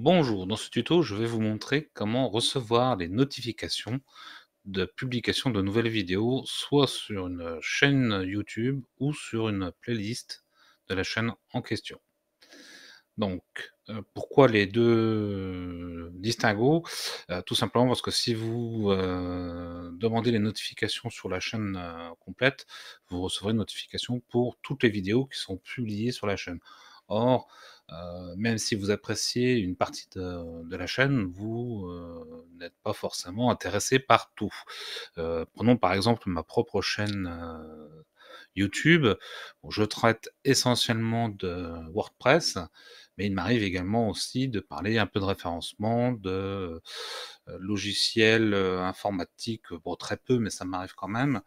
Bonjour, dans ce tuto, je vais vous montrer comment recevoir les notifications de publication de nouvelles vidéos, soit sur une chaîne YouTube ou sur une playlist de la chaîne en question. Donc, euh, pourquoi les deux distinguo euh, Tout simplement parce que si vous euh, demandez les notifications sur la chaîne complète, vous recevrez une notification pour toutes les vidéos qui sont publiées sur la chaîne. Or, euh, même si vous appréciez une partie de, la chaîne, vous euh, n'êtes pas forcément intéressé par tout. Euh, prenons par exemple ma propre chaîne YouTube, je traite essentiellement de WordPress, mais il m'arrive également aussi de parler un peu de référencement, de euh, logiciels, euh, informatiques, bon, très peu, mais ça m'arrive quand même.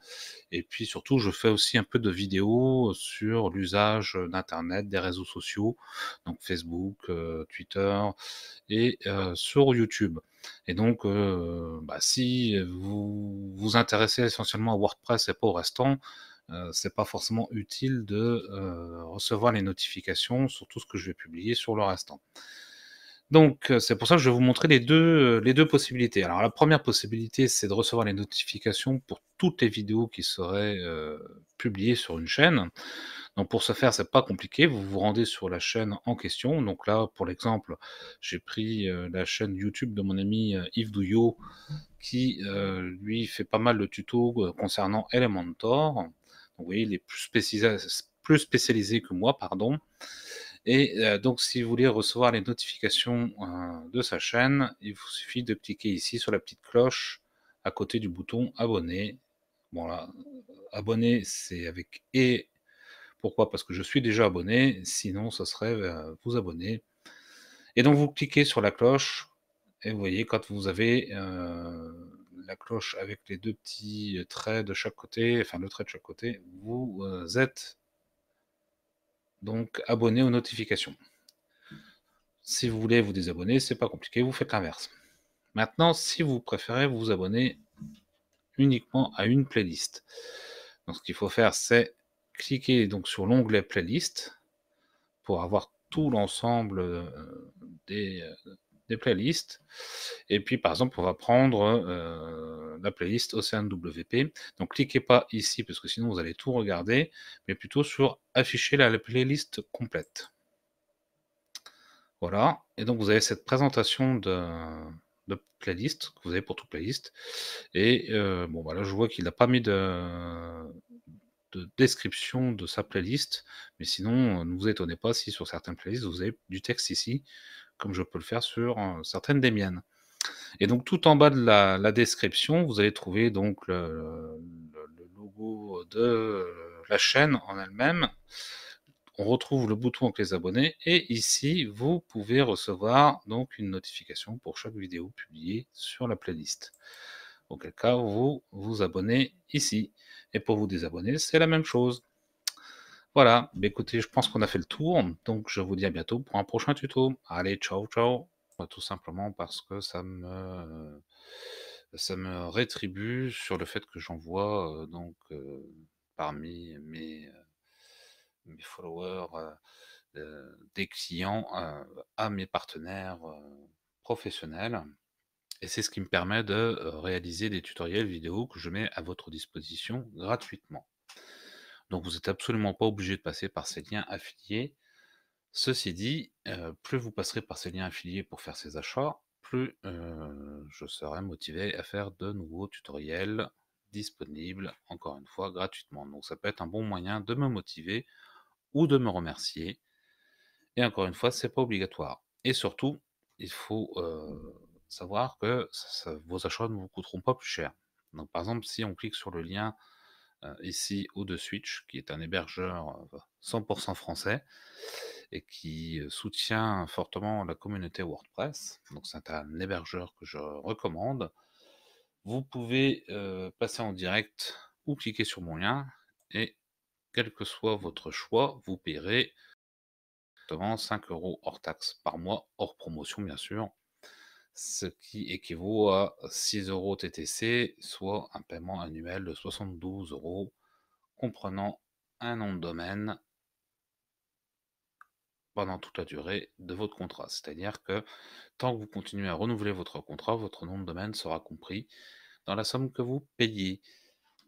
Et puis surtout, je fais aussi un peu de vidéos sur l'usage d'Internet, des réseaux sociaux, donc Facebook, euh, Twitter et sur YouTube. Et donc, bah, si vous vous intéressez essentiellement à WordPress et pas au restant, c'est pas forcément utile de recevoir les notifications sur tout ce que je vais publier sur le restant. Donc, euh, c'est pour ça que je vais vous montrer les deux, euh, les deux possibilités. Alors, la première possibilité, c'est de recevoir les notifications pour toutes les vidéos qui seraient euh, publiées sur une chaîne. Donc, pour ce faire, c'est pas compliqué. Vous vous rendez sur la chaîne en question. Donc là, pour l'exemple, j'ai pris la chaîne YouTube de mon ami Yves Douillot, qui lui fait pas mal de tutos concernant Elementor. vous voyez, il est plus spécialisé, plus spécialisé que moi, pardon. Et euh, donc, si vous voulez recevoir les notifications euh, de sa chaîne, il vous suffit de cliquer ici sur la petite cloche à côté du bouton abonner. Bon là, euh, abonner, c'est avec et. Pourquoi Parce que je suis déjà abonné. Sinon, ça serait vous abonner. Et donc, vous cliquez sur la cloche. Et vous voyez, quand vous avez la cloche avec les deux petits traits de chaque côté, enfin le trait de chaque côté, vous êtes donc abonnez aux notifications. Si vous voulez vous désabonner, c'est pas compliqué, vous faites l'inverse. Maintenant, si vous préférez vous abonner uniquement à une playlist. Donc ce qu'il faut faire, c'est cliquer donc sur l'onglet playlist pour avoir tout l'ensemble euh, des euh, playlists. Et puis, par exemple, on va prendre euh, la playlist Océan WP. Donc, cliquez pas ici parce que sinon vous allez tout regarder, mais plutôt sur afficher la, playlist complète. Voilà. Et donc, vous avez cette présentation de, playlist que vous avez pour toute playlist. Et euh, bon, voilà, bah je vois qu'il n'a pas mis de description de sa playlist. Mais sinon, euh, ne vous étonnez pas si sur certaines playlists, vous avez du texte ici, comme je peux le faire sur euh, certaines des miennes. Et donc tout en bas de la, description, vous allez trouver donc le, le, logo de la chaîne en elle-même. On retrouve le bouton avec les abonnés et ici vous pouvez recevoir donc une notification pour chaque vidéo publiée sur la playlist auquel cas vous vous abonnez ici. Et pour vous désabonner, c'est la même chose. Voilà, Mais bah, écoutez, je pense qu'on a fait le tour, donc je vous dis à bientôt pour un prochain tuto. Allez, ciao, ciao. Bah, tout simplement parce que ça me, ça me rétribue sur le fait que j'envoie euh, donc euh, parmi mes, euh, mes followers des clients à mes partenaires professionnels. Et c'est ce qui me permet de réaliser des tutoriels vidéo que je mets à votre disposition gratuitement. Donc vous n'êtes absolument pas obligé de passer par ces liens affiliés. Ceci dit, plus vous passerez par ces liens affiliés pour faire ces achats, plus je serai motivé à faire de nouveaux tutoriels disponibles, encore une fois, gratuitement. Donc ça peut être un bon moyen de me motiver ou de me remercier. Et encore une fois, ce n'est pas obligatoire. Et surtout, il faut savoir que vos achats ne vous coûteront pas plus cher. Donc, par exemple, si on clique sur le lien euh, ici au de Switch, qui est un hébergeur 100% euh, français et qui euh, soutient fortement la communauté WordPress, donc c'est un hébergeur que je recommande, vous pouvez passer en direct ou cliquer sur mon lien et quel que soit votre choix, vous paierez 5 euros hors taxes par mois, hors promotion bien sûr, ce qui équivaut à 6 euros TTC, soit un paiement annuel de 72 euros, comprenant un nom de domaine pendant toute la durée de votre contrat. C'est-à-dire que tant que vous continuez à renouveler votre contrat, votre nom de domaine sera compris dans la somme que vous payez.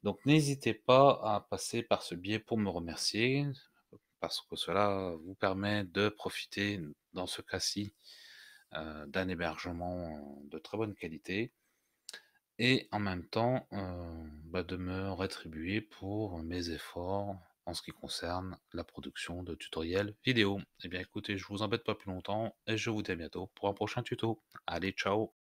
Donc n'hésitez pas à passer par ce biais pour me remercier, parce que cela vous permet de profiter, dans ce cas-ci, euh, d'un hébergement de très bonne qualité et en même temps euh, bah, de me rétribuer pour mes efforts en ce qui concerne la production de tutoriels vidéo. Eh bien écoutez, je vous embête pas plus longtemps et je vous dis à bientôt pour un prochain tuto. Allez, ciao